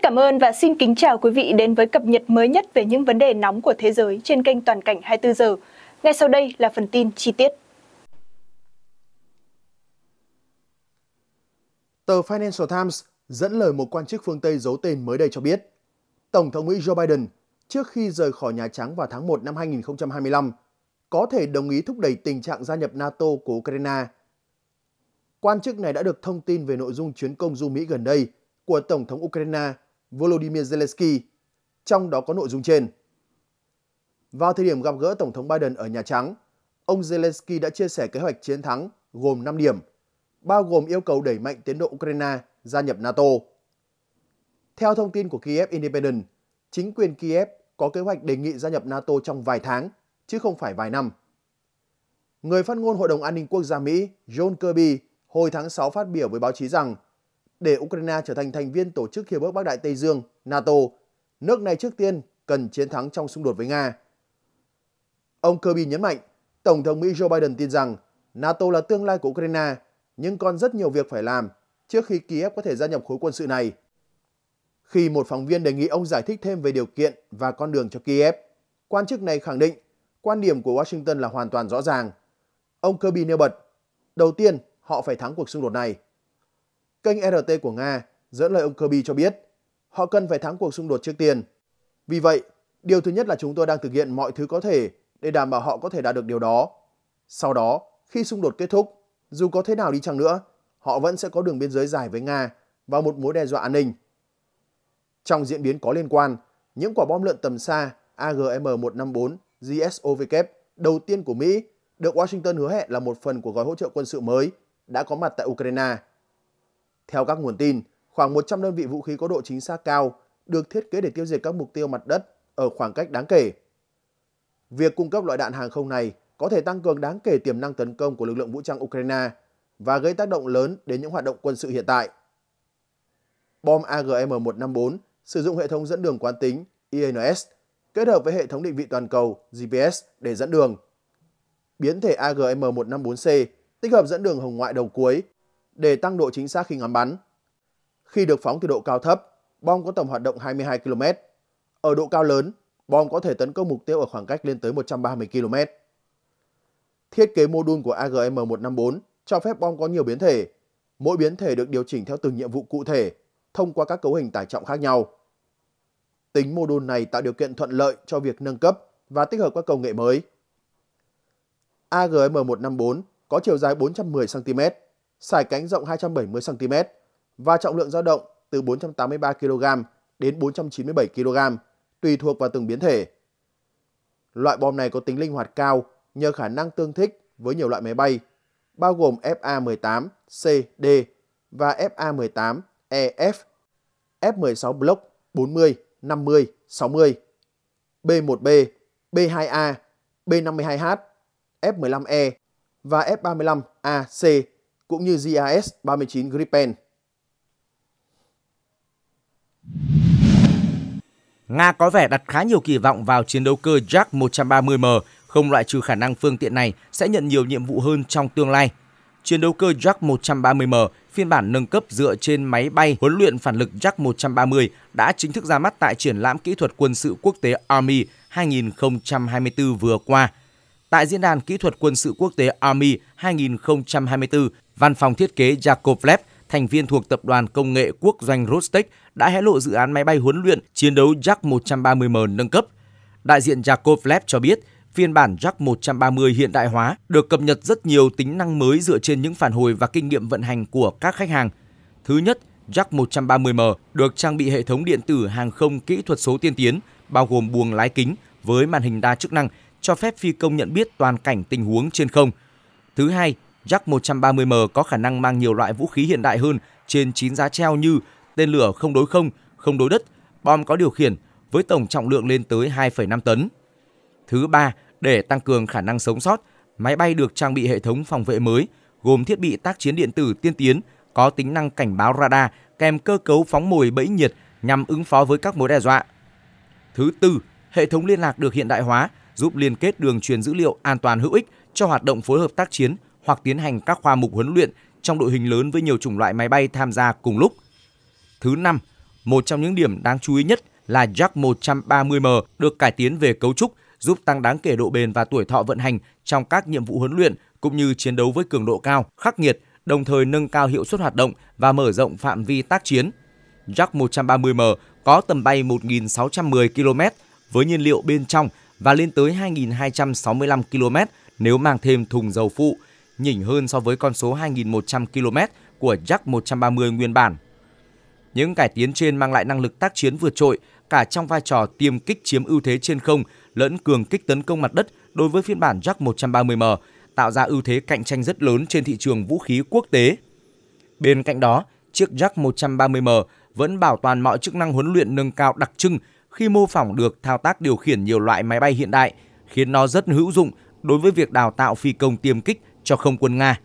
Rất cảm ơn và xin kính chào quý vị đến với cập nhật mới nhất về những vấn đề nóng của thế giới trên kênh Toàn cảnh 24 giờ. Ngay sau đây là phần tin chi tiết. Tờ Financial Times dẫn lời một quan chức phương Tây giấu tên mới đây cho biết, Tổng thống Mỹ Joe Biden trước khi rời khỏi Nhà Trắng vào tháng 1 năm 2025 có thể đồng ý thúc đẩy tình trạng gia nhập NATO của Ukraine. Quan chức này đã được thông tin về nội dung chuyến công du Mỹ gần đây của Tổng thống Ukraine Volodymyr Zelensky, trong đó có nội dung trên. Vào thời điểm gặp gỡ Tổng thống Biden ở Nhà Trắng, ông Zelensky đã chia sẻ kế hoạch chiến thắng gồm 5 điểm, bao gồm yêu cầu đẩy mạnh tiến độ Ukraine gia nhập NATO. Theo thông tin của Kiev Independent, chính quyền Kiev có kế hoạch đề nghị gia nhập NATO trong vài tháng, chứ không phải vài năm. Người phát ngôn Hội đồng An ninh Quốc gia Mỹ John Kirby hồi tháng 6 phát biểu với báo chí rằng để Ukraine trở thành thành viên tổ chức Hiệp ước Bắc Đại Tây Dương NATO, nước này trước tiên cần chiến thắng trong xung đột với Nga. Ông Kirby nhấn mạnh, Tổng thống Mỹ Joe Biden tin rằng NATO là tương lai của Ukraine, nhưng còn rất nhiều việc phải làm trước khi Kiev có thể gia nhập khối quân sự này. Khi một phóng viên đề nghị ông giải thích thêm về điều kiện và con đường cho Kiev, quan chức này khẳng định quan điểm của Washington là hoàn toàn rõ ràng. Ông Kirby nêu bật, đầu tiên họ phải thắng cuộc xung đột này. Kênh RT của Nga dẫn lời ông Kirby cho biết, họ cần phải thắng cuộc xung đột trước tiên. Vì vậy, điều thứ nhất là chúng tôi đang thực hiện mọi thứ có thể để đảm bảo họ có thể đạt được điều đó. Sau đó, khi xung đột kết thúc, dù có thế nào đi chăng nữa, họ vẫn sẽ có đường biên giới dài với Nga và một mối đe dọa an ninh. Trong diễn biến có liên quan, những quả bom lượn tầm xa AGM-154 GSOW đầu tiên của Mỹ được Washington hứa hẹn là một phần của gói hỗ trợ quân sự mới đã có mặt tại Ukraine. Theo các nguồn tin, khoảng 100 đơn vị vũ khí có độ chính xác cao được thiết kế để tiêu diệt các mục tiêu mặt đất ở khoảng cách đáng kể. Việc cung cấp loại đạn hàng không này có thể tăng cường đáng kể tiềm năng tấn công của lực lượng vũ trang Ukraine và gây tác động lớn đến những hoạt động quân sự hiện tại. Bom AGM-154 sử dụng hệ thống dẫn đường quán tính INS kết hợp với hệ thống định vị toàn cầu GPS để dẫn đường. Biến thể AGM-154C tích hợp dẫn đường hồng ngoại đầu cuối để tăng độ chính xác khi ngắm bắn. Khi được phóng từ độ cao thấp, bom có tầm hoạt động 22 km. Ở độ cao lớn, bom có thể tấn công mục tiêu ở khoảng cách lên tới 130 km. Thiết kế mô đun của AGM-154 cho phép bom có nhiều biến thể. Mỗi biến thể được điều chỉnh theo từng nhiệm vụ cụ thể thông qua các cấu hình tải trọng khác nhau. Tính mô đun này tạo điều kiện thuận lợi cho việc nâng cấp và tích hợp các công nghệ mới. AGM-154 có chiều dài 410 cm, sải cánh rộng 270cm và trọng lượng dao động từ 483 kg đến 497 kg, tùy thuộc vào từng biến thể. Loại bom này có tính linh hoạt cao nhờ khả năng tương thích với nhiều loại máy bay, bao gồm FA-18, D và FA-18, EF, F-16 Block 40, 50, 60, B-1B, B-2A, B-52H, F-15E và F-35AC cũng như JAS-39 Gripen. Nga có vẻ đặt khá nhiều kỳ vọng vào chiến đấu cơ Yak-130M, không loại trừ khả năng phương tiện này sẽ nhận nhiều nhiệm vụ hơn trong tương lai. Chiến đấu cơ Yak-130M, phiên bản nâng cấp dựa trên máy bay huấn luyện phản lực Yak-130 đã chính thức ra mắt tại triển lãm kỹ thuật quân sự quốc tế Army 2024 vừa qua. Tại diễn đàn kỹ thuật quân sự quốc tế Army 2024, Văn phòng thiết kế Jacob Lev, thành viên thuộc tập đoàn công nghệ quốc doanh Rostec đã hé lộ dự án máy bay huấn luyện chiến đấu Yak-130M nâng cấp. Đại diện Jacob Lev cho biết, phiên bản Yak-130 hiện đại hóa được cập nhật rất nhiều tính năng mới dựa trên những phản hồi và kinh nghiệm vận hành của các khách hàng. Thứ nhất, Yak-130M được trang bị hệ thống điện tử hàng không kỹ thuật số tiên tiến, bao gồm buồng lái kính với màn hình đa chức năng cho phép phi công nhận biết toàn cảnh tình huống trên không. Thứ hai, Yak 130M có khả năng mang nhiều loại vũ khí hiện đại hơn trên 9 giá treo như tên lửa không đối không, không đối đất, bom có điều khiển với tổng trọng lượng lên tới 2,5 tấn. Thứ ba, để tăng cường khả năng sống sót, máy bay được trang bị hệ thống phòng vệ mới gồm thiết bị tác chiến điện tử tiên tiến có tính năng cảnh báo radar kèm cơ cấu phóng mồi bẫy nhiệt nhằm ứng phó với các mối đe dọa. Thứ tư, hệ thống liên lạc được hiện đại hóa giúp liên kết đường truyền dữ liệu an toàn hữu ích cho hoạt động phối hợp tác chiến hoặc tiến hành các khoa mục huấn luyện trong đội hình lớn với nhiều chủng loại máy bay tham gia cùng lúc. Thứ năm, một trong những điểm đáng chú ý nhất là Yak 130M được cải tiến về cấu trúc, giúp tăng đáng kể độ bền và tuổi thọ vận hành trong các nhiệm vụ huấn luyện cũng như chiến đấu với cường độ cao, khắc nghiệt, đồng thời nâng cao hiệu suất hoạt động và mở rộng phạm vi tác chiến. Yak 130M có tầm bay 1.610 km với nhiên liệu bên trong và lên tới 2.265 km nếu mang thêm thùng dầu phụ – nhỉnh hơn so với con số 2.100 km của Jack 130 nguyên bản. Những cải tiến trên mang lại năng lực tác chiến vượt trội cả trong vai trò tiêm kích chiếm ưu thế trên không lẫn cường kích tấn công mặt đất đối với phiên bản Jack 130M, tạo ra ưu thế cạnh tranh rất lớn trên thị trường vũ khí quốc tế. Bên cạnh đó, chiếc Jack 130M vẫn bảo toàn mọi chức năng huấn luyện nâng cao đặc trưng khi mô phỏng được thao tác điều khiển nhiều loại máy bay hiện đại, khiến nó rất hữu dụng đối với việc đào tạo phi công tiêm kích cho không quân Nga.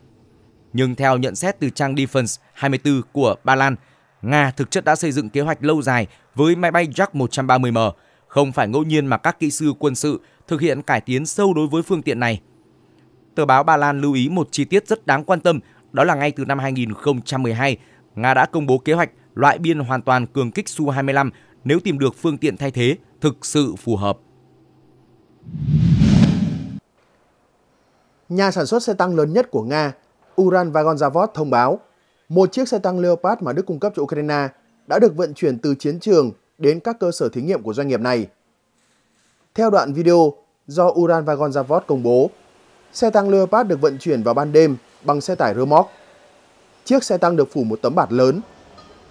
Nhưng theo nhận xét từ trang Defense 24 của Ba Lan, Nga thực chất đã xây dựng kế hoạch lâu dài với máy bay Yak-130M. Không phải ngẫu nhiên mà các kỹ sư quân sự thực hiện cải tiến sâu đối với phương tiện này. Tờ báo Ba Lan lưu ý một chi tiết rất đáng quan tâm, đó là ngay từ năm 2012, Nga đã công bố kế hoạch loại biên hoàn toàn cường kích Su-25 nếu tìm được phương tiện thay thế thực sự phù hợp. Nhà sản xuất xe tăng lớn nhất của Nga, Uran Vagonzavod thông báo, một chiếc xe tăng Leopard mà Đức cung cấp cho Ukraine đã được vận chuyển từ chiến trường đến các cơ sở thí nghiệm của doanh nghiệp này. Theo đoạn video do Uran Vagonzavod công bố, xe tăng Leopard được vận chuyển vào ban đêm bằng xe tải rơ móc. Chiếc xe tăng được phủ một tấm bạt lớn.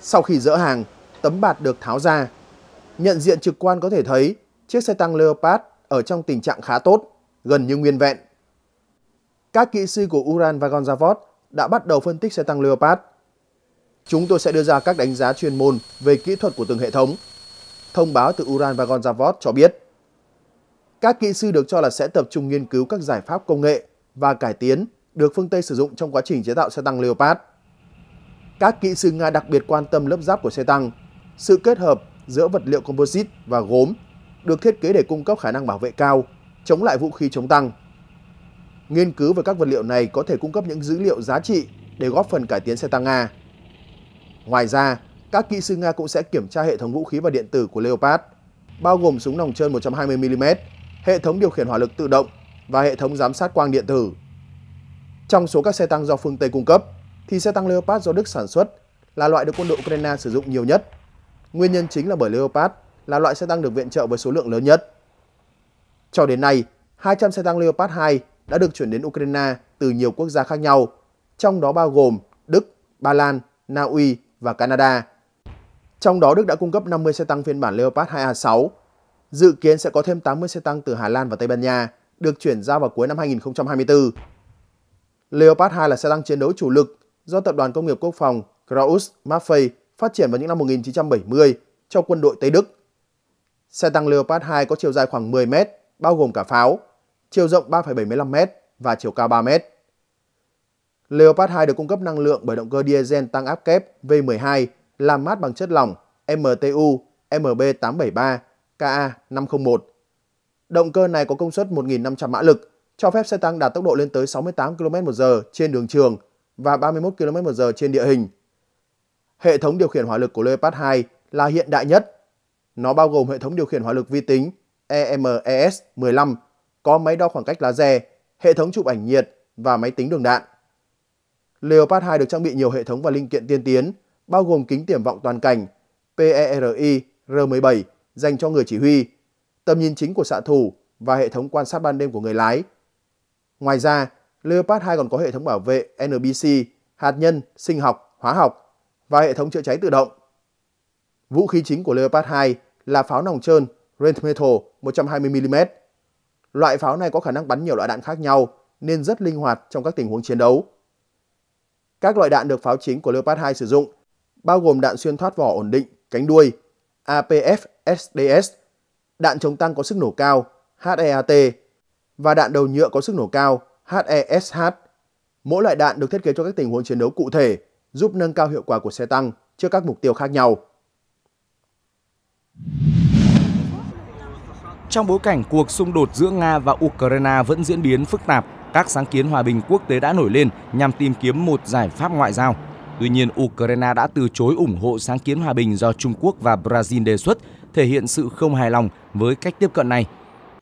Sau khi dỡ hàng, tấm bạt được tháo ra. Nhận diện trực quan có thể thấy chiếc xe tăng Leopard ở trong tình trạng khá tốt, gần như nguyên vẹn các kỹ sư của Uran và Gonzavod đã bắt đầu phân tích xe tăng Leopard. Chúng tôi sẽ đưa ra các đánh giá chuyên môn về kỹ thuật của từng hệ thống. Thông báo từ Uran và Gonzavod cho biết, các kỹ sư được cho là sẽ tập trung nghiên cứu các giải pháp công nghệ và cải tiến được phương Tây sử dụng trong quá trình chế tạo xe tăng Leopard. Các kỹ sư Nga đặc biệt quan tâm lớp giáp của xe tăng, sự kết hợp giữa vật liệu composite và gốm được thiết kế để cung cấp khả năng bảo vệ cao, chống lại vũ khí chống tăng. Nghiên cứu về các vật liệu này có thể cung cấp những dữ liệu giá trị để góp phần cải tiến xe tăng Nga. Ngoài ra, các kỹ sư Nga cũng sẽ kiểm tra hệ thống vũ khí và điện tử của Leopard, bao gồm súng nòng trơn 120mm, hệ thống điều khiển hỏa lực tự động và hệ thống giám sát quang điện tử. Trong số các xe tăng do phương Tây cung cấp, thì xe tăng Leopard do Đức sản xuất là loại được quân đội Ukraine sử dụng nhiều nhất. Nguyên nhân chính là bởi Leopard là loại xe tăng được viện trợ với số lượng lớn nhất. Cho đến nay, 200 xe tăng Leopard 2 đã được chuyển đến Ukraine từ nhiều quốc gia khác nhau, trong đó bao gồm Đức, Ba Lan, Na Uy và Canada. Trong đó Đức đã cung cấp 50 xe tăng phiên bản Leopard 2A6. Dự kiến sẽ có thêm 80 xe tăng từ Hà Lan và Tây Ban Nha được chuyển giao vào cuối năm 2024. Leopard 2 là xe tăng chiến đấu chủ lực do tập đoàn công nghiệp quốc phòng Krauss Maffei phát triển vào những năm 1970 cho quân đội Tây Đức. Xe tăng Leopard 2 có chiều dài khoảng 10 mét, bao gồm cả pháo, chiều rộng 3,75m và chiều cao 3m. Leopard 2 được cung cấp năng lượng bởi động cơ diesel tăng áp kép V12 làm mát bằng chất lỏng MTU MB873 KA501. Động cơ này có công suất 1.500 mã lực, cho phép xe tăng đạt tốc độ lên tới 68 km/h trên đường trường và 31 km/h trên địa hình. Hệ thống điều khiển hỏa lực của Leopard 2 là hiện đại nhất. Nó bao gồm hệ thống điều khiển hỏa lực vi tính EMES 15 có máy đo khoảng cách laser, hệ thống chụp ảnh nhiệt và máy tính đường đạn. Leopard 2 được trang bị nhiều hệ thống và linh kiện tiên tiến, bao gồm kính tiềm vọng toàn cảnh PERI R17 dành cho người chỉ huy, tầm nhìn chính của xạ thủ và hệ thống quan sát ban đêm của người lái. Ngoài ra, Leopard 2 còn có hệ thống bảo vệ NBC, hạt nhân, sinh học, hóa học và hệ thống chữa cháy tự động. Vũ khí chính của Leopard 2 là pháo nòng trơn Rheinmetall 120mm Loại pháo này có khả năng bắn nhiều loại đạn khác nhau nên rất linh hoạt trong các tình huống chiến đấu. Các loại đạn được pháo chính của Leopard 2 sử dụng bao gồm đạn xuyên thoát vỏ ổn định, cánh đuôi, APF SDS, đạn chống tăng có sức nổ cao, HEAT và đạn đầu nhựa có sức nổ cao, HESH. E Mỗi loại đạn được thiết kế cho các tình huống chiến đấu cụ thể, giúp nâng cao hiệu quả của xe tăng trước các mục tiêu khác nhau. Trong bối cảnh cuộc xung đột giữa Nga và Ukraine vẫn diễn biến phức tạp, các sáng kiến hòa bình quốc tế đã nổi lên nhằm tìm kiếm một giải pháp ngoại giao. Tuy nhiên, Ukraine đã từ chối ủng hộ sáng kiến hòa bình do Trung Quốc và Brazil đề xuất, thể hiện sự không hài lòng với cách tiếp cận này.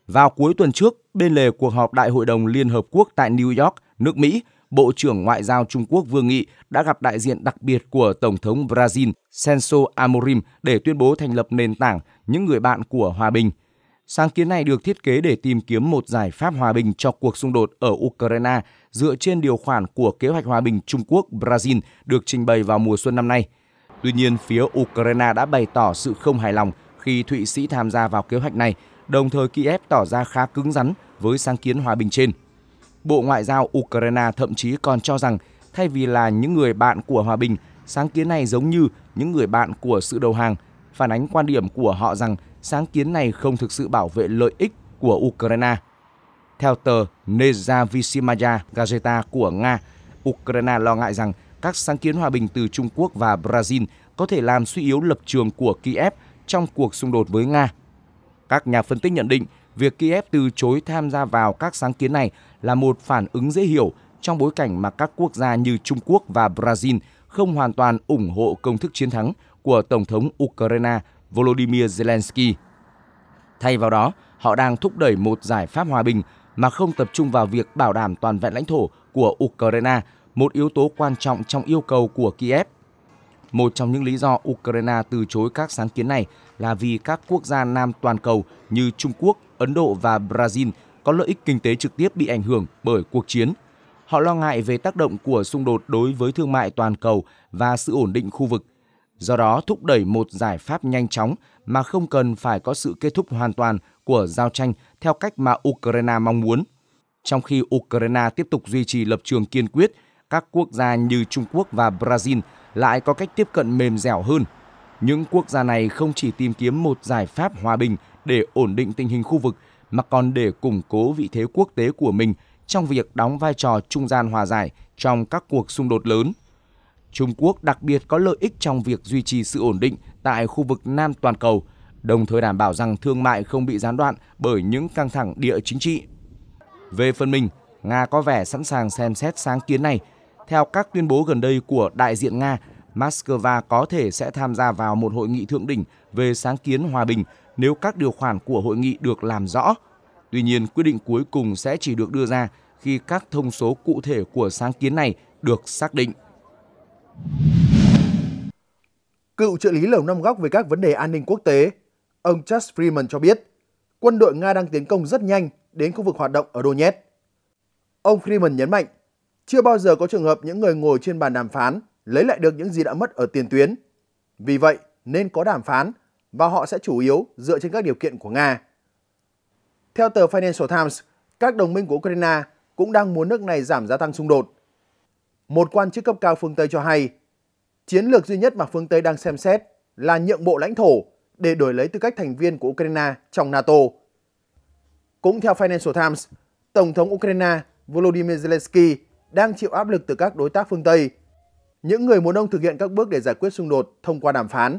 Vào cuối tuần trước, bên lề cuộc họp Đại hội đồng Liên Hợp Quốc tại New York, nước Mỹ, Bộ trưởng Ngoại giao Trung Quốc Vương Nghị đã gặp đại diện đặc biệt của Tổng thống Brazil Senso Amorim để tuyên bố thành lập nền tảng những người bạn của hòa bình – Sáng kiến này được thiết kế để tìm kiếm một giải pháp hòa bình cho cuộc xung đột ở Ukraine dựa trên điều khoản của kế hoạch hòa bình Trung Quốc-Brazil được trình bày vào mùa xuân năm nay. Tuy nhiên, phía Ukraine đã bày tỏ sự không hài lòng khi Thụy Sĩ tham gia vào kế hoạch này, đồng thời Kiev tỏ ra khá cứng rắn với sáng kiến hòa bình trên. Bộ Ngoại giao Ukraine thậm chí còn cho rằng thay vì là những người bạn của hòa bình, sáng kiến này giống như những người bạn của sự đầu hàng, phản ánh quan điểm của họ rằng sáng kiến này không thực sự bảo vệ lợi ích của Ukraine. Theo tờ Nezhavisimaya Gazeta của Nga, Ukraine lo ngại rằng các sáng kiến hòa bình từ Trung Quốc và Brazil có thể làm suy yếu lập trường của Kiev trong cuộc xung đột với Nga. Các nhà phân tích nhận định việc Kiev từ chối tham gia vào các sáng kiến này là một phản ứng dễ hiểu trong bối cảnh mà các quốc gia như Trung Quốc và Brazil không hoàn toàn ủng hộ công thức chiến thắng của Tổng thống Ukraine Volodymyr Zelensky. Thay vào đó, họ đang thúc đẩy một giải pháp hòa bình mà không tập trung vào việc bảo đảm toàn vẹn lãnh thổ của Ukraine, một yếu tố quan trọng trong yêu cầu của Kiev. Một trong những lý do Ukraine từ chối các sáng kiến này là vì các quốc gia nam toàn cầu như Trung Quốc, Ấn Độ và Brazil có lợi ích kinh tế trực tiếp bị ảnh hưởng bởi cuộc chiến. Họ lo ngại về tác động của xung đột đối với thương mại toàn cầu và sự ổn định khu vực, do đó thúc đẩy một giải pháp nhanh chóng mà không cần phải có sự kết thúc hoàn toàn của giao tranh theo cách mà Ukraine mong muốn. Trong khi Ukraine tiếp tục duy trì lập trường kiên quyết, các quốc gia như Trung Quốc và Brazil lại có cách tiếp cận mềm dẻo hơn. Những quốc gia này không chỉ tìm kiếm một giải pháp hòa bình để ổn định tình hình khu vực mà còn để củng cố vị thế quốc tế của mình trong việc đóng vai trò trung gian hòa giải trong các cuộc xung đột lớn. Trung Quốc đặc biệt có lợi ích trong việc duy trì sự ổn định tại khu vực Nam toàn cầu, đồng thời đảm bảo rằng thương mại không bị gián đoạn bởi những căng thẳng địa chính trị. Về phần mình, Nga có vẻ sẵn sàng xem xét sáng kiến này. Theo các tuyên bố gần đây của đại diện Nga, Moscow có thể sẽ tham gia vào một hội nghị thượng đỉnh về sáng kiến hòa bình nếu các điều khoản của hội nghị được làm rõ. Tuy nhiên, quyết định cuối cùng sẽ chỉ được đưa ra khi các thông số cụ thể của sáng kiến này được xác định. Cựu trợ lý Lầu Năm Góc về các vấn đề an ninh quốc tế, ông Charles Freeman cho biết, quân đội Nga đang tiến công rất nhanh đến khu vực hoạt động ở Donetsk. Ông Freeman nhấn mạnh, chưa bao giờ có trường hợp những người ngồi trên bàn đàm phán lấy lại được những gì đã mất ở tiền tuyến. Vì vậy, nên có đàm phán và họ sẽ chủ yếu dựa trên các điều kiện của Nga. Theo tờ Financial Times, các đồng minh của Ukraine cũng đang muốn nước này giảm gia tăng xung đột một quan chức cấp cao phương Tây cho hay, chiến lược duy nhất mà phương Tây đang xem xét là nhượng bộ lãnh thổ để đổi lấy tư cách thành viên của Ukraine trong NATO. Cũng theo Financial Times, Tổng thống Ukraine Volodymyr Zelensky đang chịu áp lực từ các đối tác phương Tây, những người muốn ông thực hiện các bước để giải quyết xung đột thông qua đàm phán.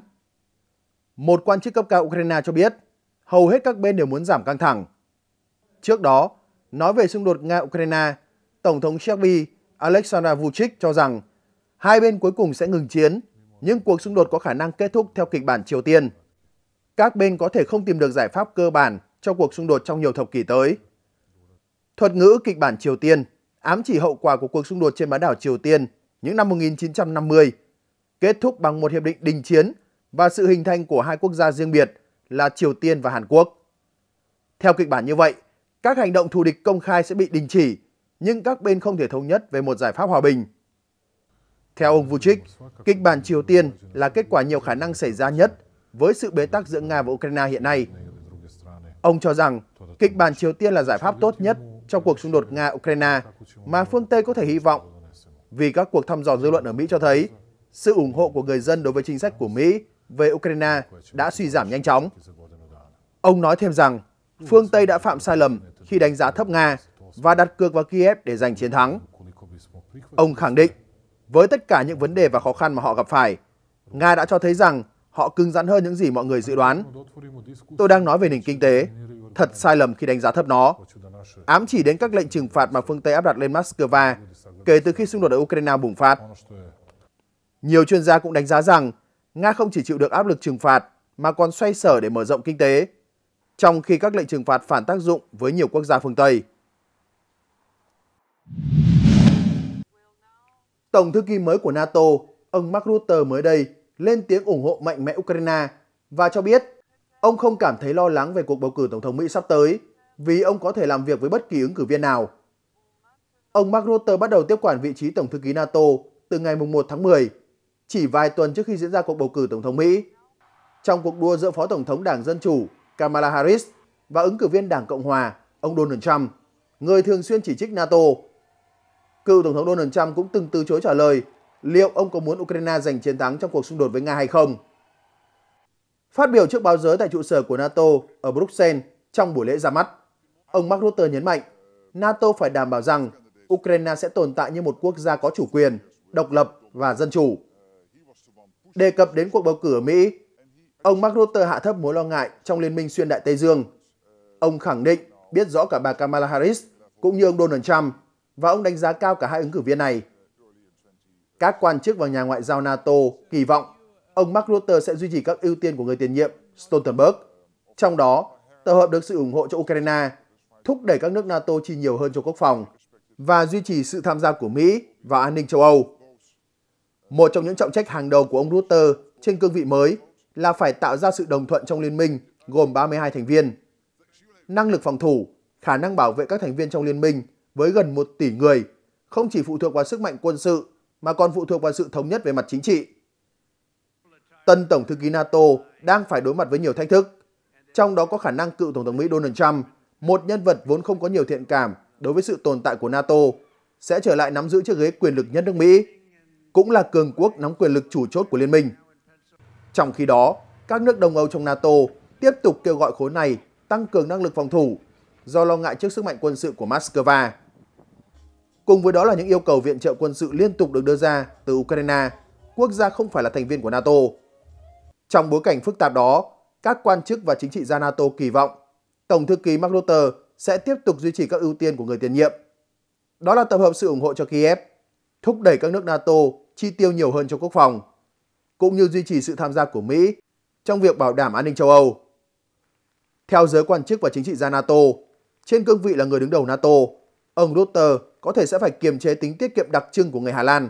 Một quan chức cấp cao Ukraine cho biết, hầu hết các bên đều muốn giảm căng thẳng. Trước đó, nói về xung đột Nga-Ukraine, Tổng thống Shelby Alexander Vucic cho rằng hai bên cuối cùng sẽ ngừng chiến, nhưng cuộc xung đột có khả năng kết thúc theo kịch bản Triều Tiên. Các bên có thể không tìm được giải pháp cơ bản cho cuộc xung đột trong nhiều thập kỷ tới. Thuật ngữ kịch bản Triều Tiên ám chỉ hậu quả của cuộc xung đột trên bán đảo Triều Tiên những năm 1950, kết thúc bằng một hiệp định đình chiến và sự hình thành của hai quốc gia riêng biệt là Triều Tiên và Hàn Quốc. Theo kịch bản như vậy, các hành động thù địch công khai sẽ bị đình chỉ nhưng các bên không thể thống nhất về một giải pháp hòa bình. Theo ông Vucic, kịch bản Triều Tiên là kết quả nhiều khả năng xảy ra nhất với sự bế tắc giữa Nga và Ukraine hiện nay. Ông cho rằng kịch bản Triều Tiên là giải pháp tốt nhất trong cuộc xung đột Nga-Ukraine mà phương Tây có thể hy vọng vì các cuộc thăm dò dư luận ở Mỹ cho thấy sự ủng hộ của người dân đối với chính sách của Mỹ về Ukraine đã suy giảm nhanh chóng. Ông nói thêm rằng phương Tây đã phạm sai lầm khi đánh giá thấp Nga và đặt cược vào Kiev để giành chiến thắng. Ông khẳng định, với tất cả những vấn đề và khó khăn mà họ gặp phải, Nga đã cho thấy rằng họ cứng rắn hơn những gì mọi người dự đoán. Tôi đang nói về nền kinh tế, thật sai lầm khi đánh giá thấp nó. Ám chỉ đến các lệnh trừng phạt mà phương Tây áp đặt lên Moscow kể từ khi xung đột ở Ukraine bùng phát. Nhiều chuyên gia cũng đánh giá rằng Nga không chỉ chịu được áp lực trừng phạt mà còn xoay sở để mở rộng kinh tế, trong khi các lệnh trừng phạt phản tác dụng với nhiều quốc gia phương Tây. Tổng thư ký mới của NATO, ông Mark Rutte mới đây lên tiếng ủng hộ mạnh mẽ Ukraine và cho biết ông không cảm thấy lo lắng về cuộc bầu cử Tổng thống Mỹ sắp tới vì ông có thể làm việc với bất kỳ ứng cử viên nào. Ông Mark Rutte bắt đầu tiếp quản vị trí Tổng thư ký NATO từ ngày 1 tháng 10, chỉ vài tuần trước khi diễn ra cuộc bầu cử Tổng thống Mỹ. Trong cuộc đua giữa Phó Tổng thống Đảng Dân Chủ Kamala Harris và ứng cử viên Đảng Cộng Hòa, ông Donald Trump, người thường xuyên chỉ trích NATO Cựu Tổng thống Donald Trump cũng từng từ chối trả lời liệu ông có muốn Ukraine giành chiến thắng trong cuộc xung đột với Nga hay không. Phát biểu trước báo giới tại trụ sở của NATO ở Bruxelles trong buổi lễ ra mắt, ông Mark Rutte nhấn mạnh NATO phải đảm bảo rằng Ukraine sẽ tồn tại như một quốc gia có chủ quyền, độc lập và dân chủ. Đề cập đến cuộc bầu cử ở Mỹ, ông Mark Rutte hạ thấp mối lo ngại trong Liên minh xuyên Đại Tây Dương. Ông khẳng định biết rõ cả bà Kamala Harris cũng như ông Donald Trump và ông đánh giá cao cả hai ứng cử viên này. Các quan chức và nhà ngoại giao NATO kỳ vọng ông Mark Rutte sẽ duy trì các ưu tiên của người tiền nhiệm Stoltenberg, trong đó tập hợp được sự ủng hộ cho Ukraine, thúc đẩy các nước NATO chi nhiều hơn cho quốc phòng và duy trì sự tham gia của Mỹ và an ninh châu Âu. Một trong những trọng trách hàng đầu của ông Rutte trên cương vị mới là phải tạo ra sự đồng thuận trong liên minh gồm 32 thành viên. Năng lực phòng thủ, khả năng bảo vệ các thành viên trong liên minh với gần 1 tỷ người không chỉ phụ thuộc vào sức mạnh quân sự mà còn phụ thuộc vào sự thống nhất về mặt chính trị. Tân Tổng thư ký NATO đang phải đối mặt với nhiều thách thức, trong đó có khả năng cựu Tổng thống Mỹ Donald Trump, một nhân vật vốn không có nhiều thiện cảm đối với sự tồn tại của NATO, sẽ trở lại nắm giữ chiếc ghế quyền lực nhất nước Mỹ, cũng là cường quốc nắm quyền lực chủ chốt của liên minh. Trong khi đó, các nước Đông Âu trong NATO tiếp tục kêu gọi khối này tăng cường năng lực phòng thủ do lo ngại trước sức mạnh quân sự của Moscow. Cùng với đó là những yêu cầu viện trợ quân sự liên tục được đưa ra từ Ukraine, quốc gia không phải là thành viên của NATO. Trong bối cảnh phức tạp đó, các quan chức và chính trị gia NATO kỳ vọng Tổng thư ký Mark Rutte sẽ tiếp tục duy trì các ưu tiên của người tiền nhiệm. Đó là tập hợp sự ủng hộ cho Kiev, thúc đẩy các nước NATO chi tiêu nhiều hơn cho quốc phòng, cũng như duy trì sự tham gia của Mỹ trong việc bảo đảm an ninh châu Âu. Theo giới quan chức và chính trị gia NATO, trên cương vị là người đứng đầu NATO, ông Rutte có thể sẽ phải kiềm chế tính tiết kiệm đặc trưng của người Hà Lan.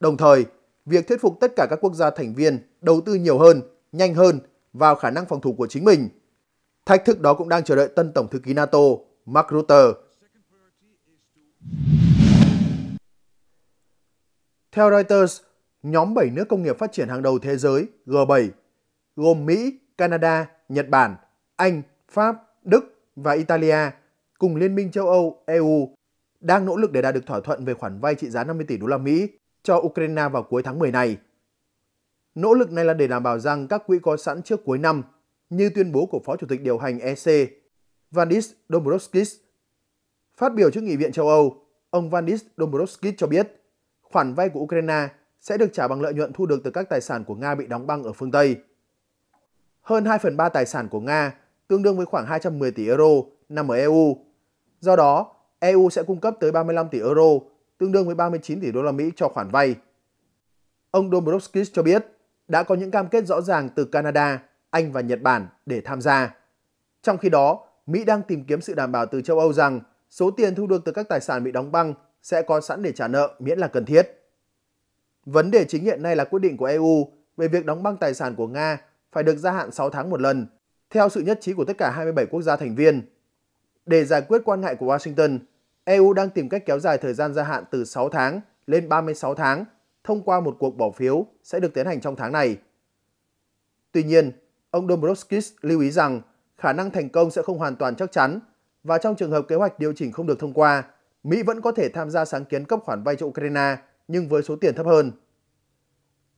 Đồng thời, việc thuyết phục tất cả các quốc gia thành viên đầu tư nhiều hơn, nhanh hơn vào khả năng phòng thủ của chính mình. Thách thức đó cũng đang chờ đợi tân Tổng thư ký NATO Mark Rutte. Theo Reuters, nhóm 7 nước công nghiệp phát triển hàng đầu thế giới G7 gồm Mỹ, Canada, Nhật Bản, Anh, Pháp, Đức và Italia cùng Liên minh châu Âu EU đang nỗ lực để đạt được thỏa thuận về khoản vay trị giá 50 tỷ đô la Mỹ cho Ukraine vào cuối tháng 10 này. Nỗ lực này là để đảm bảo rằng các quỹ có sẵn trước cuối năm, như tuyên bố của Phó Chủ tịch điều hành EC Vandis Dombrovskis. Phát biểu trước Nghị viện châu Âu, ông Vandis Dombrovskis cho biết khoản vay của Ukraine sẽ được trả bằng lợi nhuận thu được từ các tài sản của Nga bị đóng băng ở phương Tây. Hơn 2 phần 3 tài sản của Nga, tương đương với khoảng 210 tỷ euro, nằm ở EU. Do đó, EU sẽ cung cấp tới 35 tỷ euro, tương đương với 39 tỷ đô la Mỹ cho khoản vay. Ông Dombrovskis cho biết đã có những cam kết rõ ràng từ Canada, Anh và Nhật Bản để tham gia. Trong khi đó, Mỹ đang tìm kiếm sự đảm bảo từ châu Âu rằng số tiền thu được từ các tài sản bị đóng băng sẽ có sẵn để trả nợ miễn là cần thiết. Vấn đề chính hiện nay là quyết định của EU về việc đóng băng tài sản của Nga phải được gia hạn 6 tháng một lần, theo sự nhất trí của tất cả 27 quốc gia thành viên để giải quyết quan ngại của Washington, EU đang tìm cách kéo dài thời gian gia hạn từ 6 tháng lên 36 tháng thông qua một cuộc bỏ phiếu sẽ được tiến hành trong tháng này. Tuy nhiên, ông Dombrovskis lưu ý rằng khả năng thành công sẽ không hoàn toàn chắc chắn và trong trường hợp kế hoạch điều chỉnh không được thông qua, Mỹ vẫn có thể tham gia sáng kiến cấp khoản vay cho Ukraine nhưng với số tiền thấp hơn.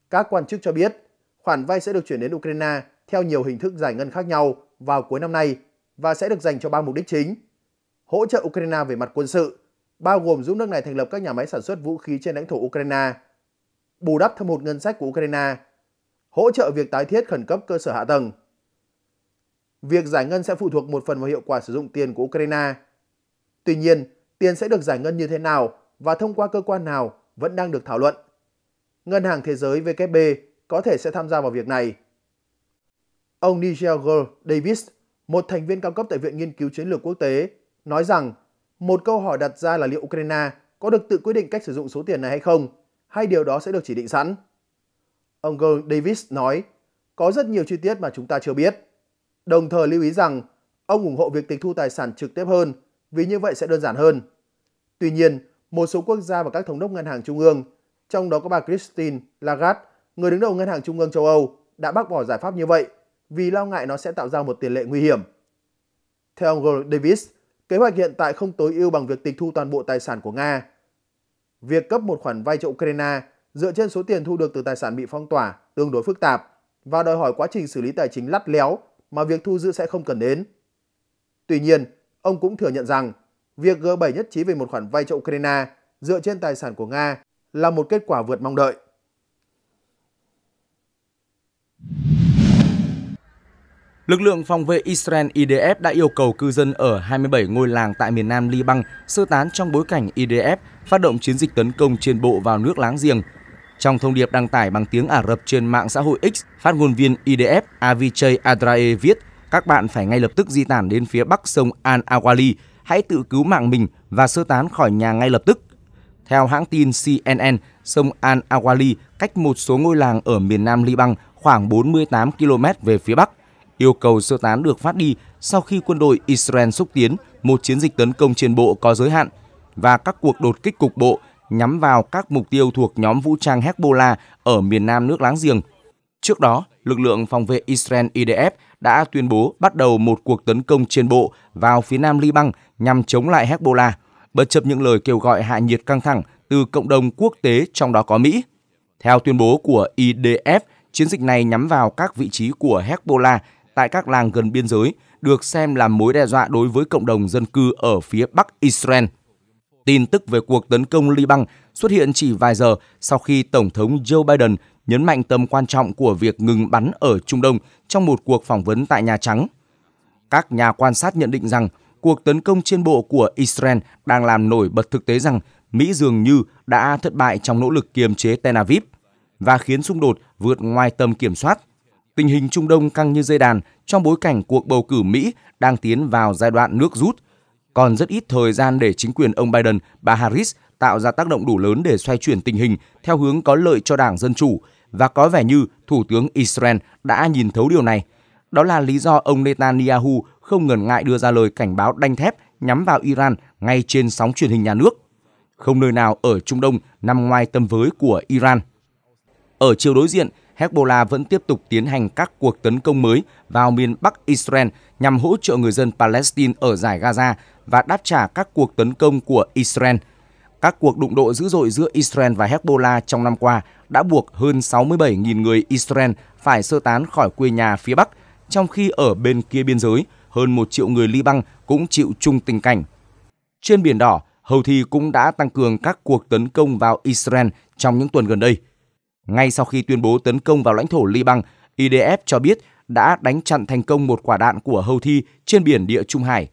Các quan chức cho biết, khoản vay sẽ được chuyển đến Ukraine theo nhiều hình thức giải ngân khác nhau vào cuối năm nay và sẽ được dành cho ba mục đích chính. Hỗ trợ Ukraine về mặt quân sự, bao gồm giúp nước này thành lập các nhà máy sản xuất vũ khí trên lãnh thổ Ukraine, bù đắp thâm hụt ngân sách của Ukraine, hỗ trợ việc tái thiết khẩn cấp cơ sở hạ tầng. Việc giải ngân sẽ phụ thuộc một phần vào hiệu quả sử dụng tiền của Ukraine. Tuy nhiên, tiền sẽ được giải ngân như thế nào và thông qua cơ quan nào vẫn đang được thảo luận. Ngân hàng Thế giới WB có thể sẽ tham gia vào việc này. Ông Nigel Davis, một thành viên cao cấp tại Viện Nghiên cứu Chiến lược Quốc tế, nói rằng một câu hỏi đặt ra là liệu Ukraine có được tự quyết định cách sử dụng số tiền này hay không, hay điều đó sẽ được chỉ định sẵn. Ông Gern Davis nói, có rất nhiều chi tiết mà chúng ta chưa biết. Đồng thời lưu ý rằng, ông ủng hộ việc tịch thu tài sản trực tiếp hơn, vì như vậy sẽ đơn giản hơn. Tuy nhiên, một số quốc gia và các thống đốc ngân hàng trung ương, trong đó có bà Christine Lagarde, người đứng đầu ngân hàng trung ương châu Âu, đã bác bỏ giải pháp như vậy vì lo ngại nó sẽ tạo ra một tiền lệ nguy hiểm. Theo ông Gordon Davis, kế hoạch hiện tại không tối ưu bằng việc tịch thu toàn bộ tài sản của Nga. Việc cấp một khoản vay cho Ukraine dựa trên số tiền thu được từ tài sản bị phong tỏa tương đối phức tạp và đòi hỏi quá trình xử lý tài chính lắt léo mà việc thu giữ sẽ không cần đến. Tuy nhiên, ông cũng thừa nhận rằng việc G7 nhất trí về một khoản vay cho Ukraine dựa trên tài sản của Nga là một kết quả vượt mong đợi. Lực lượng phòng vệ Israel IDF đã yêu cầu cư dân ở 27 ngôi làng tại miền nam Liban sơ tán trong bối cảnh IDF phát động chiến dịch tấn công trên bộ vào nước láng giềng. Trong thông điệp đăng tải bằng tiếng Ả Rập trên mạng xã hội X, phát ngôn viên IDF Avichay Adrae viết các bạn phải ngay lập tức di tản đến phía bắc sông Al-Awali, hãy tự cứu mạng mình và sơ tán khỏi nhà ngay lập tức. Theo hãng tin CNN, sông Al-Awali cách một số ngôi làng ở miền nam Liban khoảng 48 km về phía bắc yêu cầu sơ tán được phát đi sau khi quân đội Israel xúc tiến một chiến dịch tấn công trên bộ có giới hạn và các cuộc đột kích cục bộ nhắm vào các mục tiêu thuộc nhóm vũ trang Hezbollah ở miền nam nước láng giềng. Trước đó, lực lượng phòng vệ Israel IDF đã tuyên bố bắt đầu một cuộc tấn công trên bộ vào phía nam Liban nhằm chống lại Hezbollah, bất chấp những lời kêu gọi hạ nhiệt căng thẳng từ cộng đồng quốc tế trong đó có Mỹ. Theo tuyên bố của IDF, chiến dịch này nhắm vào các vị trí của Hezbollah tại các làng gần biên giới được xem là mối đe dọa đối với cộng đồng dân cư ở phía Bắc Israel. Tin tức về cuộc tấn công Liban xuất hiện chỉ vài giờ sau khi Tổng thống Joe Biden nhấn mạnh tầm quan trọng của việc ngừng bắn ở Trung Đông trong một cuộc phỏng vấn tại Nhà Trắng. Các nhà quan sát nhận định rằng cuộc tấn công trên bộ của Israel đang làm nổi bật thực tế rằng Mỹ dường như đã thất bại trong nỗ lực kiềm chế Tel Aviv và khiến xung đột vượt ngoài tầm kiểm soát tình hình Trung Đông căng như dây đàn trong bối cảnh cuộc bầu cử Mỹ đang tiến vào giai đoạn nước rút. Còn rất ít thời gian để chính quyền ông Biden, bà Harris tạo ra tác động đủ lớn để xoay chuyển tình hình theo hướng có lợi cho Đảng Dân Chủ và có vẻ như Thủ tướng Israel đã nhìn thấu điều này. Đó là lý do ông Netanyahu không ngần ngại đưa ra lời cảnh báo đanh thép nhắm vào Iran ngay trên sóng truyền hình nhà nước. Không nơi nào ở Trung Đông nằm ngoài tầm với của Iran. Ở chiều đối diện, Hezbollah vẫn tiếp tục tiến hành các cuộc tấn công mới vào miền Bắc Israel nhằm hỗ trợ người dân Palestine ở giải Gaza và đáp trả các cuộc tấn công của Israel. Các cuộc đụng độ dữ dội giữa Israel và Hezbollah trong năm qua đã buộc hơn 67.000 người Israel phải sơ tán khỏi quê nhà phía Bắc, trong khi ở bên kia biên giới, hơn 1 triệu người Liban cũng chịu chung tình cảnh. Trên Biển Đỏ, Houthi cũng đã tăng cường các cuộc tấn công vào Israel trong những tuần gần đây – ngay sau khi tuyên bố tấn công vào lãnh thổ Liban, IDF cho biết đã đánh chặn thành công một quả đạn của Houthi trên biển Địa Trung Hải.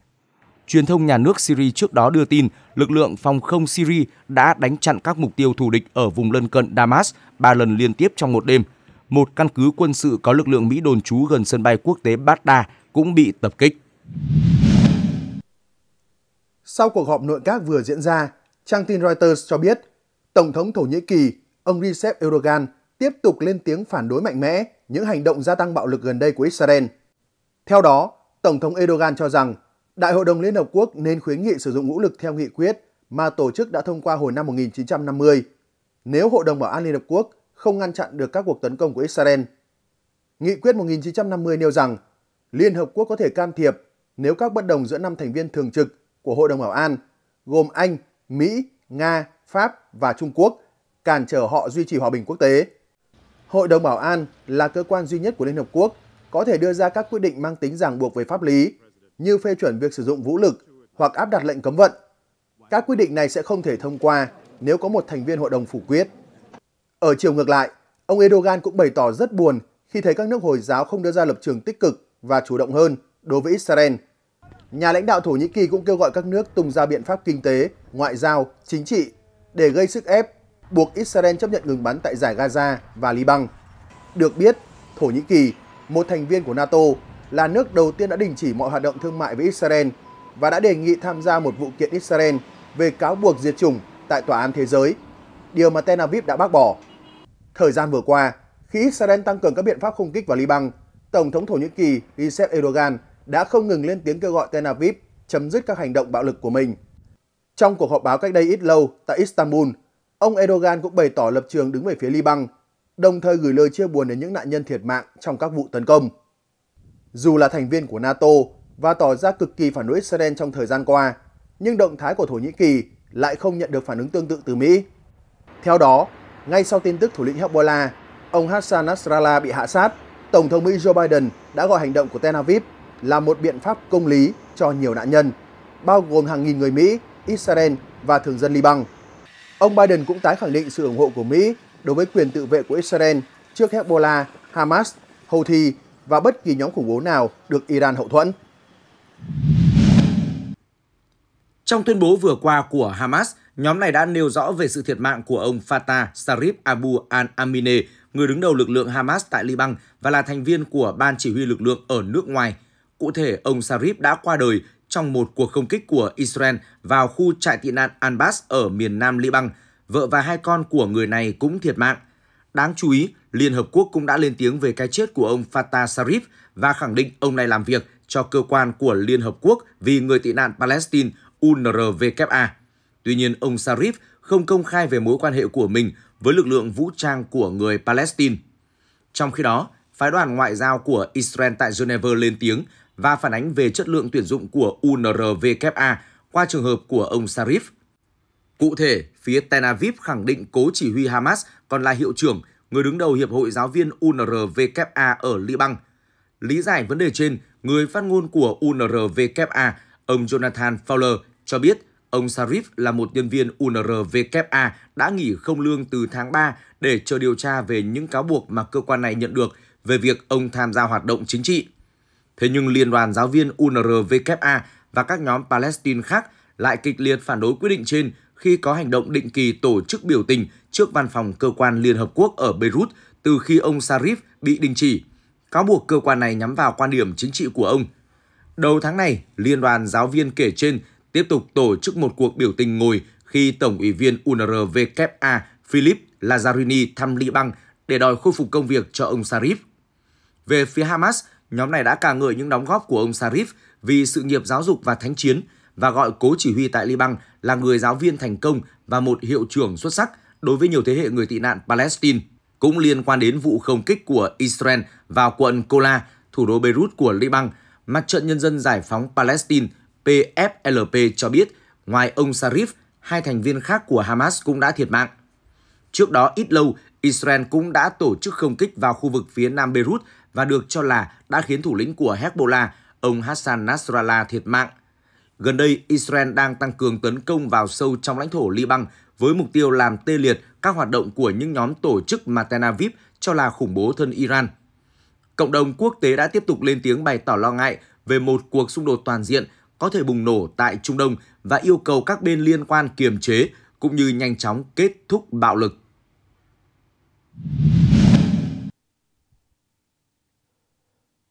Truyền thông nhà nước Syria trước đó đưa tin lực lượng phòng không Syria đã đánh chặn các mục tiêu thù địch ở vùng lân cận Damas ba lần liên tiếp trong một đêm. Một căn cứ quân sự có lực lượng Mỹ đồn trú gần sân bay quốc tế Baghdad cũng bị tập kích. Sau cuộc họp nội các vừa diễn ra, trang tin Reuters cho biết Tổng thống Thổ Nhĩ Kỳ ông Recep Erdogan tiếp tục lên tiếng phản đối mạnh mẽ những hành động gia tăng bạo lực gần đây của Israel. Theo đó, Tổng thống Erdogan cho rằng Đại hội đồng Liên Hợp Quốc nên khuyến nghị sử dụng vũ lực theo nghị quyết mà tổ chức đã thông qua hồi năm 1950 nếu Hội đồng Bảo an Liên Hợp Quốc không ngăn chặn được các cuộc tấn công của Israel. Nghị quyết 1950 nêu rằng Liên Hợp Quốc có thể can thiệp nếu các bất đồng giữa năm thành viên thường trực của Hội đồng Bảo an gồm Anh, Mỹ, Nga, Pháp và Trung Quốc cản trở họ duy trì hòa bình quốc tế. Hội đồng Bảo an là cơ quan duy nhất của Liên Hợp Quốc có thể đưa ra các quyết định mang tính ràng buộc về pháp lý, như phê chuẩn việc sử dụng vũ lực hoặc áp đặt lệnh cấm vận. Các quyết định này sẽ không thể thông qua nếu có một thành viên hội đồng phủ quyết. Ở chiều ngược lại, ông Erdogan cũng bày tỏ rất buồn khi thấy các nước Hồi giáo không đưa ra lập trường tích cực và chủ động hơn đối với Israel. Nhà lãnh đạo Thổ Nhĩ Kỳ cũng kêu gọi các nước tung ra biện pháp kinh tế, ngoại giao, chính trị để gây sức ép buộc Israel chấp nhận ngừng bắn tại giải Gaza và Liban. Được biết, Thổ Nhĩ Kỳ, một thành viên của NATO, là nước đầu tiên đã đình chỉ mọi hoạt động thương mại với Israel và đã đề nghị tham gia một vụ kiện Israel về cáo buộc diệt chủng tại Tòa án Thế giới, điều mà Tel Aviv đã bác bỏ. Thời gian vừa qua, khi Israel tăng cường các biện pháp không kích vào Liban, Tổng thống Thổ Nhĩ Kỳ Recep Erdogan đã không ngừng lên tiếng kêu gọi Tel Aviv chấm dứt các hành động bạo lực của mình. Trong cuộc họp báo cách đây ít lâu tại Istanbul, Ông Erdogan cũng bày tỏ lập trường đứng về phía Liban, đồng thời gửi lời chia buồn đến những nạn nhân thiệt mạng trong các vụ tấn công. Dù là thành viên của NATO và tỏ ra cực kỳ phản đối Israel trong thời gian qua, nhưng động thái của Thổ Nhĩ Kỳ lại không nhận được phản ứng tương tự từ Mỹ. Theo đó, ngay sau tin tức thủ lĩnh Hezbollah, ông Hassan Nasrallah bị hạ sát, Tổng thống Mỹ Joe Biden đã gọi hành động của Tel Aviv là một biện pháp công lý cho nhiều nạn nhân, bao gồm hàng nghìn người Mỹ, Israel và thường dân Liban. Ông Biden cũng tái khẳng định sự ủng hộ của Mỹ đối với quyền tự vệ của Israel trước Hezbollah, Hamas, Houthi và bất kỳ nhóm khủng bố nào được Iran hậu thuẫn. Trong tuyên bố vừa qua của Hamas, nhóm này đã nêu rõ về sự thiệt mạng của ông Fatah Sarif Abu al-Amine, người đứng đầu lực lượng Hamas tại Liban và là thành viên của Ban Chỉ huy lực lượng ở nước ngoài. Cụ thể, ông Sarif đã qua đời trong một cuộc không kích của Israel vào khu trại tị nạn Anbas ở miền nam Liban. Vợ và hai con của người này cũng thiệt mạng. Đáng chú ý, Liên Hợp Quốc cũng đã lên tiếng về cái chết của ông Fatah Sarif và khẳng định ông này làm việc cho cơ quan của Liên Hợp Quốc vì người tị nạn Palestine UNRWA. Tuy nhiên, ông Sarif không công khai về mối quan hệ của mình với lực lượng vũ trang của người Palestine. Trong khi đó, phái đoàn ngoại giao của Israel tại Geneva lên tiếng và phản ánh về chất lượng tuyển dụng của UNRWA e qua trường hợp của ông Sarif. Cụ thể, phía Tel Aviv khẳng định cố chỉ huy Hamas còn là hiệu trưởng, người đứng đầu Hiệp hội Giáo viên UNRWA e ở Liban. Lý giải vấn đề trên, người phát ngôn của UNRWA, e ông Jonathan Fowler, cho biết ông Sarif là một nhân viên UNRWA đã nghỉ không lương từ tháng 3 để chờ điều tra về những cáo buộc mà cơ quan này nhận được về việc ông tham gia hoạt động chính trị. Thế nhưng Liên đoàn Giáo viên UNRWA và các nhóm Palestine khác lại kịch liệt phản đối quyết định trên khi có hành động định kỳ tổ chức biểu tình trước văn phòng cơ quan Liên Hợp Quốc ở Beirut từ khi ông Sarif bị đình chỉ. Cáo buộc cơ quan này nhắm vào quan điểm chính trị của ông. Đầu tháng này, Liên đoàn Giáo viên kể trên tiếp tục tổ chức một cuộc biểu tình ngồi khi Tổng ủy viên UNRWA Philip Lazzarini thăm Liban để đòi khôi phục công việc cho ông Sarif. Về phía Hamas, nhóm này đã ca ngợi những đóng góp của ông Sarif vì sự nghiệp giáo dục và thánh chiến và gọi cố chỉ huy tại Liban là người giáo viên thành công và một hiệu trưởng xuất sắc đối với nhiều thế hệ người tị nạn Palestine. Cũng liên quan đến vụ không kích của Israel vào quận Kola, thủ đô Beirut của Liban, Mặt trận Nhân dân Giải phóng Palestine PFLP cho biết, ngoài ông Sarif, hai thành viên khác của Hamas cũng đã thiệt mạng. Trước đó ít lâu, Israel cũng đã tổ chức không kích vào khu vực phía nam Beirut và được cho là đã khiến thủ lĩnh của Hezbollah, ông Hassan Nasrallah thiệt mạng. Gần đây, Israel đang tăng cường tấn công vào sâu trong lãnh thổ Liban với mục tiêu làm tê liệt các hoạt động của những nhóm tổ chức mà Tel Aviv cho là khủng bố thân Iran. Cộng đồng quốc tế đã tiếp tục lên tiếng bày tỏ lo ngại về một cuộc xung đột toàn diện có thể bùng nổ tại Trung Đông và yêu cầu các bên liên quan kiềm chế cũng như nhanh chóng kết thúc bạo lực.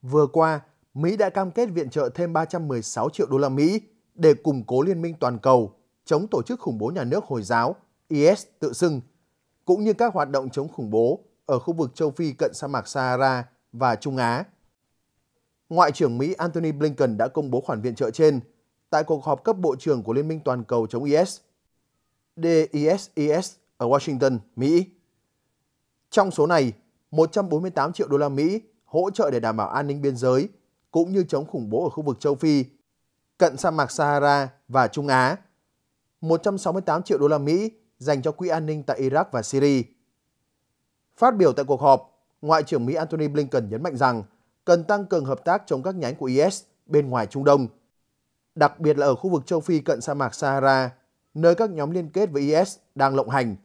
Vừa qua, Mỹ đã cam kết viện trợ thêm 316 triệu đô la Mỹ để củng cố liên minh toàn cầu chống tổ chức khủng bố nhà nước Hồi giáo IS tự xưng, cũng như các hoạt động chống khủng bố ở khu vực châu Phi cận sa mạc Sahara và Trung Á. Ngoại trưởng Mỹ Antony Blinken đã công bố khoản viện trợ trên tại cuộc họp cấp bộ trưởng của Liên minh toàn cầu chống IS, DISIS ở Washington, Mỹ. Trong số này, 148 triệu đô la Mỹ hỗ trợ để đảm bảo an ninh biên giới, cũng như chống khủng bố ở khu vực châu Phi, cận sa mạc Sahara và Trung Á. 168 triệu đô la Mỹ dành cho quỹ an ninh tại Iraq và Syria. Phát biểu tại cuộc họp, Ngoại trưởng Mỹ Antony Blinken nhấn mạnh rằng cần tăng cường hợp tác chống các nhánh của IS bên ngoài Trung Đông, đặc biệt là ở khu vực châu Phi cận sa mạc Sahara, nơi các nhóm liên kết với IS đang lộng hành.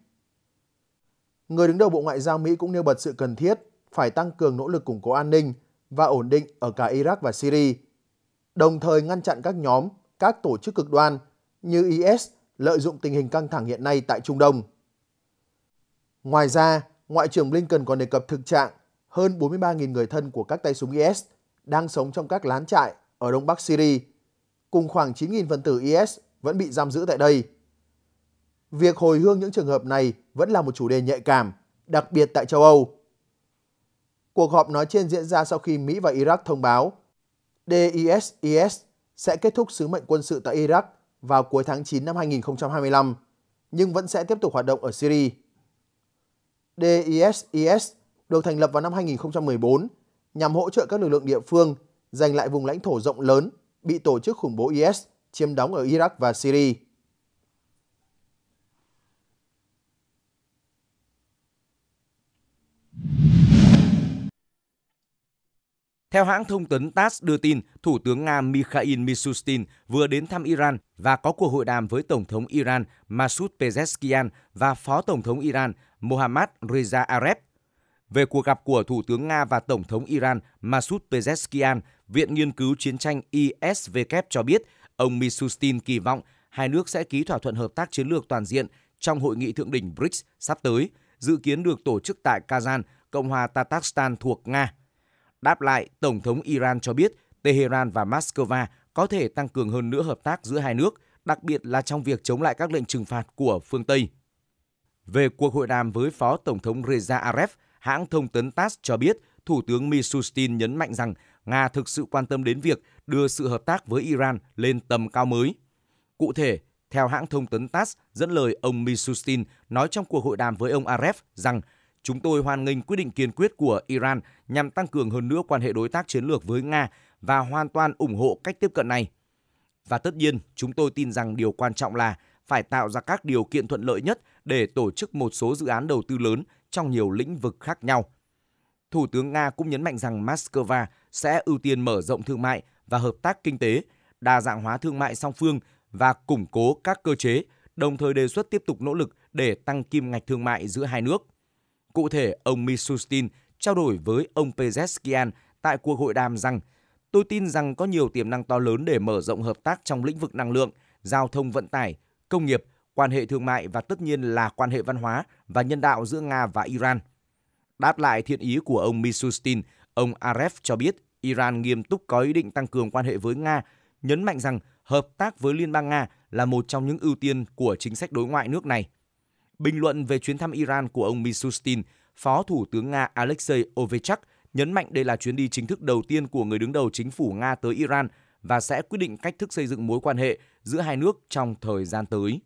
Người đứng đầu Bộ Ngoại giao Mỹ cũng nêu bật sự cần thiết phải tăng cường nỗ lực củng cố an ninh và ổn định ở cả Iraq và Syria, đồng thời ngăn chặn các nhóm, các tổ chức cực đoan như IS lợi dụng tình hình căng thẳng hiện nay tại Trung Đông. Ngoài ra, Ngoại trưởng Blinken còn đề cập thực trạng hơn 43.000 người thân của các tay súng IS đang sống trong các lán trại ở đông bắc Syria, cùng khoảng 9.000 phần tử IS vẫn bị giam giữ tại đây. Việc hồi hương những trường hợp này vẫn là một chủ đề nhạy cảm, đặc biệt tại châu Âu. Cuộc họp nói trên diễn ra sau khi Mỹ và Iraq thông báo DISIS sẽ kết thúc sứ mệnh quân sự tại Iraq vào cuối tháng 9 năm 2025, nhưng vẫn sẽ tiếp tục hoạt động ở Syria. DISIS được thành lập vào năm 2014 nhằm hỗ trợ các lực lượng địa phương giành lại vùng lãnh thổ rộng lớn bị tổ chức khủng bố IS chiếm đóng ở Iraq và Syria. Theo hãng thông tấn TASS đưa tin, Thủ tướng Nga Mikhail Mishustin vừa đến thăm Iran và có cuộc hội đàm với Tổng thống Iran Masoud Pezeshkian và Phó Tổng thống Iran Mohammad Reza Aref. Về cuộc gặp của Thủ tướng Nga và Tổng thống Iran Masoud Pezeshkian, Viện Nghiên cứu Chiến tranh ISW cho biết ông Mishustin kỳ vọng hai nước sẽ ký thỏa thuận hợp tác chiến lược toàn diện trong hội nghị thượng đỉnh BRICS sắp tới, dự kiến được tổ chức tại Kazan, Cộng hòa Tatarstan thuộc Nga. Đáp lại, Tổng thống Iran cho biết Tehran và Moscow có thể tăng cường hơn nữa hợp tác giữa hai nước, đặc biệt là trong việc chống lại các lệnh trừng phạt của phương Tây. Về cuộc hội đàm với Phó Tổng thống Reza Aref, hãng thông tấn TASS cho biết Thủ tướng Mishustin nhấn mạnh rằng Nga thực sự quan tâm đến việc đưa sự hợp tác với Iran lên tầm cao mới. Cụ thể, theo hãng thông tấn TASS, dẫn lời ông Mishustin nói trong cuộc hội đàm với ông Aref rằng Chúng tôi hoan nghênh quyết định kiên quyết của Iran nhằm tăng cường hơn nữa quan hệ đối tác chiến lược với Nga và hoàn toàn ủng hộ cách tiếp cận này. Và tất nhiên, chúng tôi tin rằng điều quan trọng là phải tạo ra các điều kiện thuận lợi nhất để tổ chức một số dự án đầu tư lớn trong nhiều lĩnh vực khác nhau. Thủ tướng Nga cũng nhấn mạnh rằng Moscow sẽ ưu tiên mở rộng thương mại và hợp tác kinh tế, đa dạng hóa thương mại song phương và củng cố các cơ chế, đồng thời đề xuất tiếp tục nỗ lực để tăng kim ngạch thương mại giữa hai nước. Cụ thể, ông Misustin trao đổi với ông Pezeskian tại cuộc hội đàm rằng Tôi tin rằng có nhiều tiềm năng to lớn để mở rộng hợp tác trong lĩnh vực năng lượng, giao thông vận tải, công nghiệp, quan hệ thương mại và tất nhiên là quan hệ văn hóa và nhân đạo giữa Nga và Iran. Đáp lại thiện ý của ông Misustin ông Aref cho biết Iran nghiêm túc có ý định tăng cường quan hệ với Nga, nhấn mạnh rằng hợp tác với Liên bang Nga là một trong những ưu tiên của chính sách đối ngoại nước này. Bình luận về chuyến thăm Iran của ông Mishustin, Phó Thủ tướng Nga Alexei Ovechak nhấn mạnh đây là chuyến đi chính thức đầu tiên của người đứng đầu chính phủ Nga tới Iran và sẽ quyết định cách thức xây dựng mối quan hệ giữa hai nước trong thời gian tới.